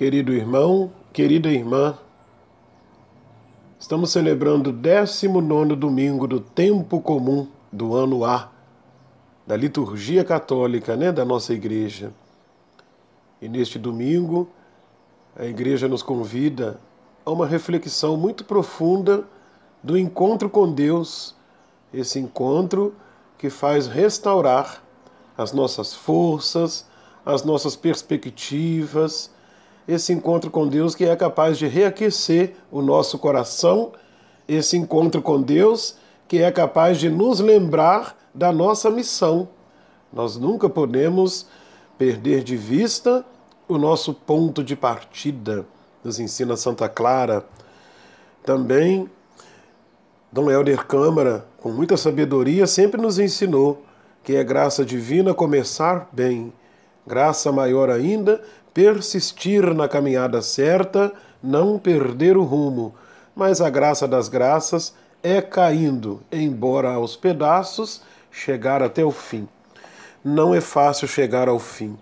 Querido irmão, querida irmã, estamos celebrando o 19 domingo do tempo comum do ano A, da liturgia católica né, da nossa igreja. E neste domingo, a igreja nos convida a uma reflexão muito profunda do encontro com Deus, esse encontro que faz restaurar as nossas forças, as nossas perspectivas esse encontro com Deus que é capaz de reaquecer o nosso coração, esse encontro com Deus que é capaz de nos lembrar da nossa missão. Nós nunca podemos perder de vista o nosso ponto de partida, nos ensina Santa Clara. Também Dom Helder Câmara, com muita sabedoria, sempre nos ensinou que é graça divina começar bem, graça maior ainda persistir na caminhada certa, não perder o rumo, mas a graça das graças é caindo, embora aos pedaços, chegar até o fim. Não é fácil chegar ao fim.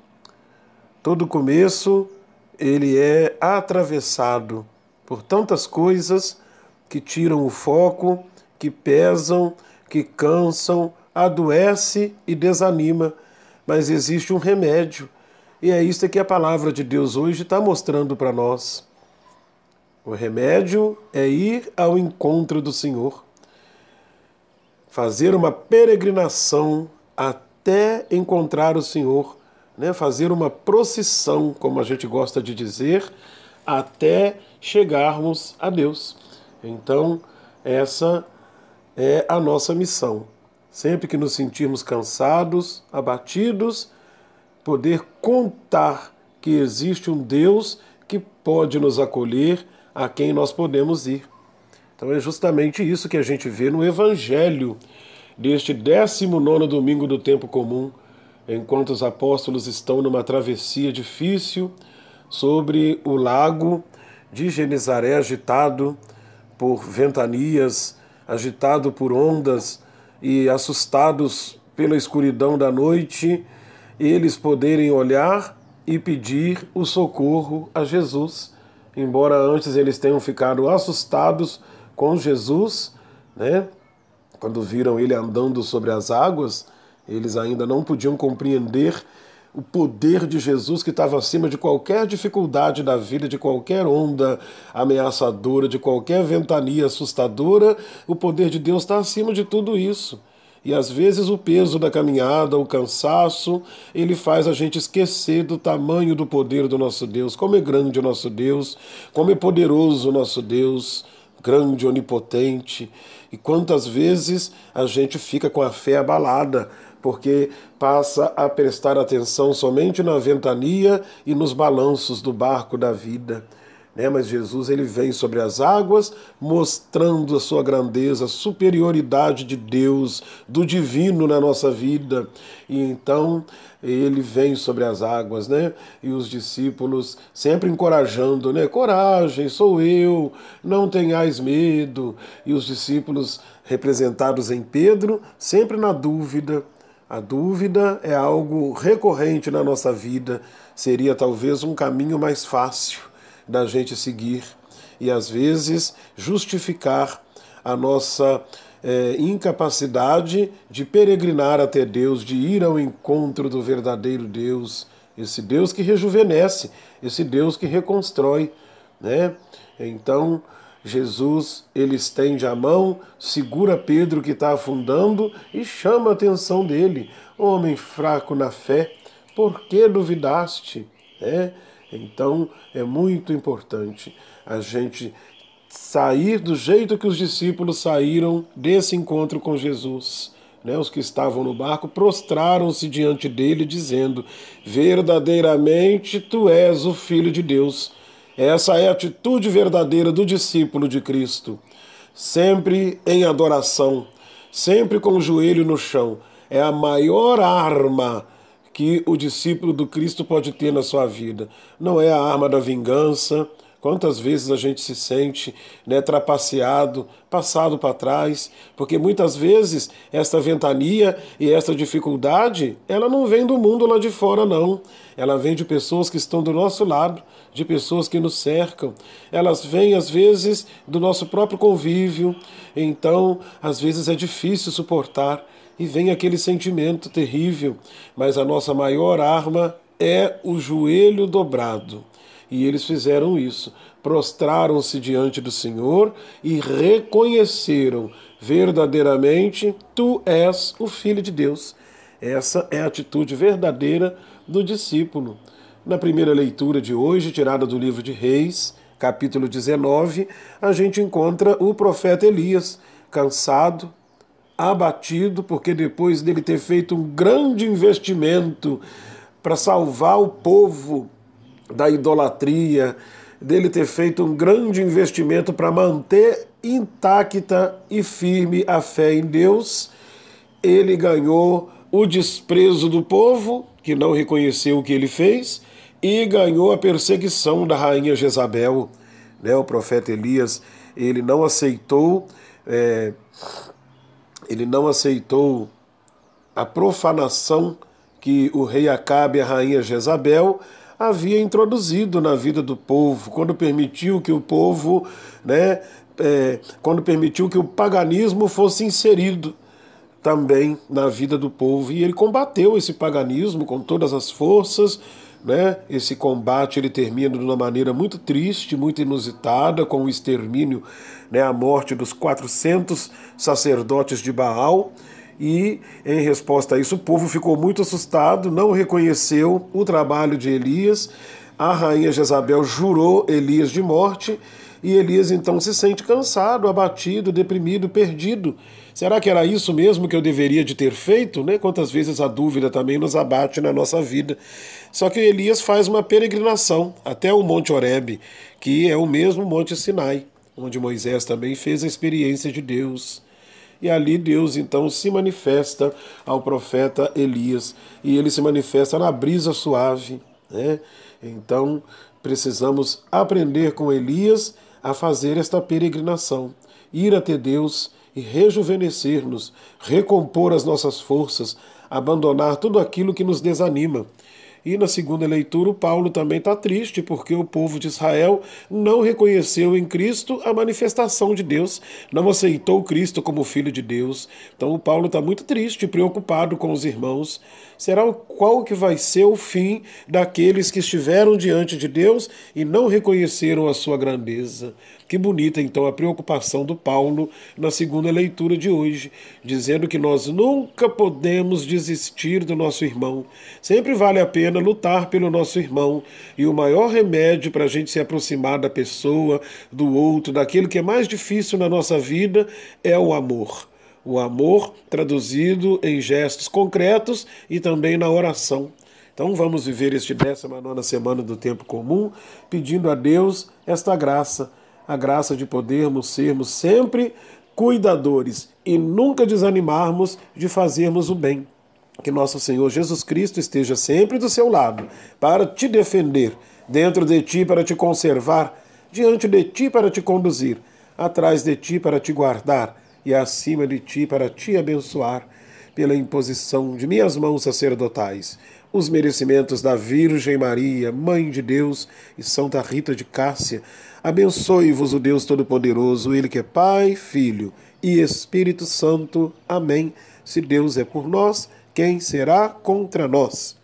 Todo começo ele é atravessado por tantas coisas que tiram o foco, que pesam, que cansam, adoece e desanima. Mas existe um remédio e é isso que a palavra de Deus hoje está mostrando para nós. O remédio é ir ao encontro do Senhor, fazer uma peregrinação até encontrar o Senhor, né? fazer uma procissão, como a gente gosta de dizer, até chegarmos a Deus. Então, essa é a nossa missão. Sempre que nos sentirmos cansados, abatidos, poder contar que existe um Deus que pode nos acolher, a quem nós podemos ir. Então é justamente isso que a gente vê no Evangelho deste 19 domingo do tempo comum, enquanto os apóstolos estão numa travessia difícil sobre o lago de Genizaré agitado por ventanias, agitado por ondas e assustados pela escuridão da noite eles poderem olhar e pedir o socorro a Jesus, embora antes eles tenham ficado assustados com Jesus, né? Quando viram ele andando sobre as águas, eles ainda não podiam compreender o poder de Jesus que estava acima de qualquer dificuldade da vida, de qualquer onda ameaçadora, de qualquer ventania assustadora. O poder de Deus está acima de tudo isso. E às vezes o peso da caminhada, o cansaço, ele faz a gente esquecer do tamanho do poder do nosso Deus, como é grande o nosso Deus, como é poderoso o nosso Deus, grande, onipotente. E quantas vezes a gente fica com a fé abalada, porque passa a prestar atenção somente na ventania e nos balanços do barco da vida. Né? Mas Jesus ele vem sobre as águas, mostrando a sua grandeza, a superioridade de Deus, do divino na nossa vida. E então ele vem sobre as águas, né? E os discípulos sempre encorajando, né? Coragem, sou eu, não tenhais medo. E os discípulos representados em Pedro, sempre na dúvida, a dúvida é algo recorrente na nossa vida, seria talvez um caminho mais fácil da gente seguir e às vezes justificar a nossa é, incapacidade de peregrinar até Deus, de ir ao encontro do verdadeiro Deus, esse Deus que rejuvenesce, esse Deus que reconstrói, né? Então Jesus ele estende a mão, segura Pedro que está afundando e chama a atenção dele, homem fraco na fé, por que duvidaste? Né? Então é muito importante a gente sair do jeito que os discípulos saíram desse encontro com Jesus. Né, os que estavam no barco prostraram-se diante dele, dizendo: Verdadeiramente tu és o Filho de Deus. Essa é a atitude verdadeira do discípulo de Cristo. Sempre em adoração, sempre com o joelho no chão. É a maior arma que o discípulo do Cristo pode ter na sua vida. Não é a arma da vingança. Quantas vezes a gente se sente né, trapaceado, passado para trás, porque muitas vezes esta ventania e esta dificuldade, ela não vem do mundo lá de fora, não. Ela vem de pessoas que estão do nosso lado, de pessoas que nos cercam. Elas vêm, às vezes, do nosso próprio convívio. Então, às vezes é difícil suportar e vem aquele sentimento terrível, mas a nossa maior arma é o joelho dobrado. E eles fizeram isso, prostraram-se diante do Senhor e reconheceram verdadeiramente: Tu és o Filho de Deus. Essa é a atitude verdadeira do discípulo. Na primeira leitura de hoje, tirada do livro de Reis, capítulo 19, a gente encontra o profeta Elias, cansado, abatido, porque depois dele ter feito um grande investimento para salvar o povo da idolatria, dele ter feito um grande investimento para manter intacta e firme a fé em Deus, ele ganhou o desprezo do povo, que não reconheceu o que ele fez, e ganhou a perseguição da rainha Jezabel. Né? O profeta Elias, ele não aceitou é, ele não aceitou a profanação que o rei Acabe e a rainha Jezabel havia introduzido na vida do povo, quando permitiu que o povo, né, é, quando permitiu que o paganismo fosse inserido também na vida do povo. E ele combateu esse paganismo com todas as forças, né? Esse combate ele termina de uma maneira muito triste, muito inusitada, com o extermínio, né, a morte dos 400 sacerdotes de Baal. E, em resposta a isso, o povo ficou muito assustado, não reconheceu o trabalho de Elias. A rainha Jezabel jurou Elias de morte e Elias então se sente cansado, abatido, deprimido, perdido. Será que era isso mesmo que eu deveria de ter feito? Né? Quantas vezes a dúvida também nos abate na nossa vida. Só que Elias faz uma peregrinação até o Monte Horebe, que é o mesmo Monte Sinai, onde Moisés também fez a experiência de Deus. E ali Deus então se manifesta ao profeta Elias. E ele se manifesta na brisa suave. Né? Então precisamos aprender com Elias a fazer esta peregrinação, ir até Deus e rejuvenescer-nos, recompor as nossas forças, abandonar tudo aquilo que nos desanima e na segunda leitura, o Paulo também está triste porque o povo de Israel não reconheceu em Cristo a manifestação de Deus, não aceitou Cristo como filho de Deus. Então o Paulo está muito triste, preocupado com os irmãos. Será qual que vai ser o fim daqueles que estiveram diante de Deus e não reconheceram a sua grandeza? Que bonita então a preocupação do Paulo na segunda leitura de hoje, dizendo que nós nunca podemos desistir do nosso irmão. Sempre vale a pena lutar pelo nosso irmão. E o maior remédio para a gente se aproximar da pessoa, do outro, daquilo que é mais difícil na nossa vida, é o amor. O amor traduzido em gestos concretos e também na oração. Então vamos viver este 19 semana do tempo comum, pedindo a Deus esta graça, a graça de podermos sermos sempre cuidadores e nunca desanimarmos de fazermos o bem. Que nosso Senhor Jesus Cristo esteja sempre do seu lado, para te defender, dentro de ti para te conservar, diante de ti para te conduzir, atrás de ti para te guardar e acima de ti para te abençoar, pela imposição de minhas mãos sacerdotais, os merecimentos da Virgem Maria, Mãe de Deus e Santa Rita de Cássia. Abençoe-vos o Deus Todo-Poderoso, Ele que é Pai, Filho e Espírito Santo. Amém. Se Deus é por nós, quem será contra nós?